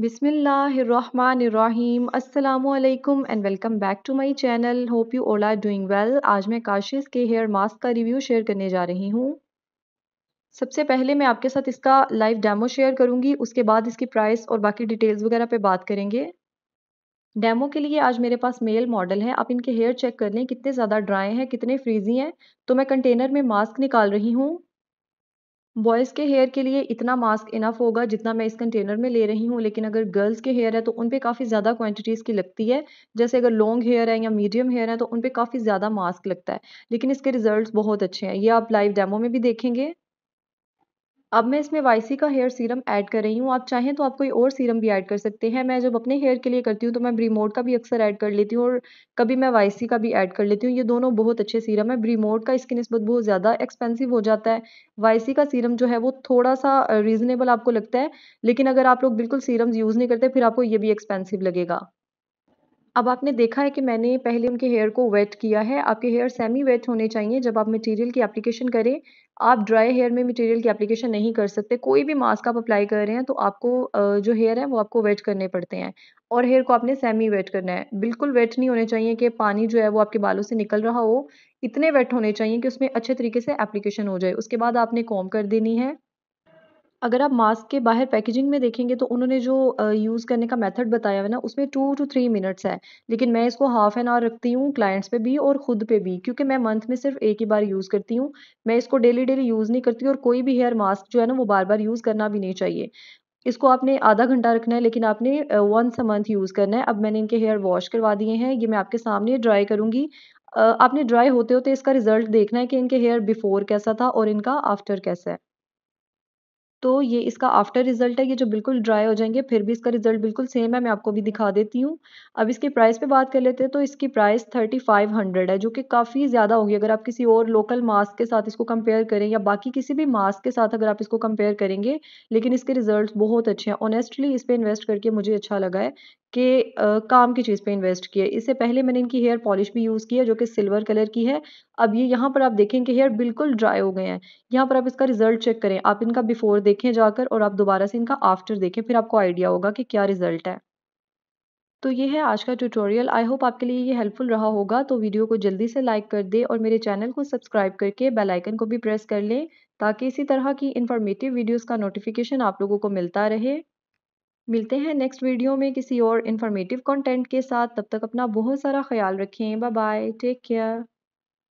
बिसमीम् अल्लाम and welcome back to my channel hope you all are doing well आज मैं काशिश के हेयर मास्क का रिव्यू शेयर करने जा रही हूँ सबसे पहले मैं आपके साथ इसका लाइव डेमो शेयर करूँगी उसके बाद इसकी प्राइस और बाकी डिटेल्स वगैरह पे बात करेंगे डेमो के लिए आज मेरे पास मेल मॉडल है आप इनके हेयर चेक कर लें कितने ज़्यादा ड्राई हैं कितने फ्रीजी हैं तो मैं कंटेनर में मास्क निकाल रही हूँ बॉयज़ के हेयर के लिए इतना मास्क इनफ होगा जितना मैं इस कंटेनर में ले रही हूँ लेकिन अगर गर्ल्स के हेयर है तो उन पर काफ़ी ज़्यादा क्वांटिटीज़ की लगती है जैसे अगर लॉन्ग हेयर है या मीडियम हेयर है तो उन पर काफ़ी ज़्यादा मास्क लगता है लेकिन इसके रिज़ल्ट्स बहुत अच्छे हैं ये आप लाइव डेमो में भी देखेंगे अब मैं इसमें वाईसी का हेयर सीरम ऐड कर रही हूँ आप चाहें तो आप कोई और सीरम भी ऐड कर सकते हैं मैं जब अपने हेयर के लिए करती हूँ तो मैं ब्रीमोड का भी अक्सर ऐड कर लेती हूँ और कभी मैं वाईसी का भी ऐड कर लेती हूँ ये दोनों बहुत अच्छे सीरम है ब्रीमोड का इसकी नस्बत बहुत ज़्यादा एक्सपेंसिव हो जाता है वाईसी का सीरम जो है वो थोड़ा सा रीज़नेबल आपको लगता है लेकिन अगर आप लोग बिल्कुल सीरम्स यूज़ नहीं करते फिर आपको ये भी एक्सपेंसिव लगेगा अब आपने देखा है कि मैंने पहले उनके हेयर को वेट किया है आपके हेयर सेमी वेट होने चाहिए जब आप मटेरियल की एप्लीकेशन करें आप ड्राई हेयर में मटेरियल की एप्लीकेशन नहीं कर सकते कोई भी मास्क आप अप्लाई कर रहे हैं तो आपको जो हेयर है वो आपको वेट करने पड़ते हैं और हेयर को आपने सेमी वेट करना है बिल्कुल वेट नहीं होने चाहिए कि पानी जो है वो आपके बालों से निकल रहा हो इतने वेट होने चाहिए कि उसमें अच्छे तरीके से एप्लीकेशन हो जाए उसके बाद आपने कॉम कर देनी है अगर आप मास्क के बाहर पैकेजिंग में देखेंगे तो उन्होंने जो यूज़ करने का मेथड बताया हुआ है ना उसमें टू टू थ्री मिनट्स है लेकिन मैं इसको हाफ़ एन आवर रखती हूँ क्लाइंट्स पे भी और ख़ुद पे भी क्योंकि मैं मंथ में सिर्फ एक ही बार यूज़ करती हूँ मैं इसको डेली डेली यूज़ नहीं करती और कोई भी हेयर मास्क जो है ना वो बार बार यूज़ करना भी नहीं चाहिए इसको आपने आधा घंटा रखना है लेकिन आपने वंस अ मंथ यूज़ करना है अब मैंने इनके हेयर वॉश करवा दिए हैं ये मैं आपके सामने ड्राई करूँगी आपने ड्राई होते होते इसका रिज़ल्ट देखना है कि इनके हेयर बिफ़ोर कैसा था और इनका आफ्टर कैसा है तो ये इसका आफ्टर रिजल्ट है ये जो बिल्कुल ड्राई हो जाएंगे फिर भी इसका रिजल्ट बिल्कुल सेम है मैं आपको भी दिखा देती हूँ अब इसके प्राइस पे बात कर लेते हैं तो इसकी प्राइस थर्टी फाइव हंड्रेड है जो कि काफ़ी ज़्यादा होगी अगर आप किसी और लोकल मास्क के साथ इसको कंपेयर करें या बाकी किसी भी मास्क के साथ अगर आप इसको कंपेयर करेंगे लेकिन इसके रिजल्ट बहुत अच्छे हैं ऑनेस्टली इस पर इन्वेस्ट करके मुझे अच्छा लगा है के काम की चीज़ पे इन्वेस्ट किया। इससे पहले मैंने इनकी हेयर पॉलिश भी यूज़ की है जो कि सिल्वर कलर की है। अब ये यहाँ पर आप देखें कि हेयर बिल्कुल ड्राई हो गए हैं। यहाँ पर आप इसका रिज़ल्ट चेक करें। आप इनका बिफ़ोर देखें जाकर और आप दोबारा से इनका आफ्टर देखें फिर आपको आइडिया होगा कि क्या रिज़ल्ट है। तो ये है आज का ट्यूटोरियल। आई होप आपके लिए ये हेल्पफुल रहा होगा। तो वीडियो को जल्दी से लाइक कर दें और मेरे चैनल को सब्सक्राइब करके बेल आइकन को भी प्रेस कर लें ताकि इसी तरह की इन्फॉर्मेटिव वीडियोज़ का नोटिफ़िकेशन आप लोगों को मिलता रहे। मिलते हैं नेक्स्ट वीडियो में किसी और इन्फॉर्मेटिव कंटेंट के साथ तब तक अपना बहुत सारा ख्याल रखें बाय बाय टेक केयर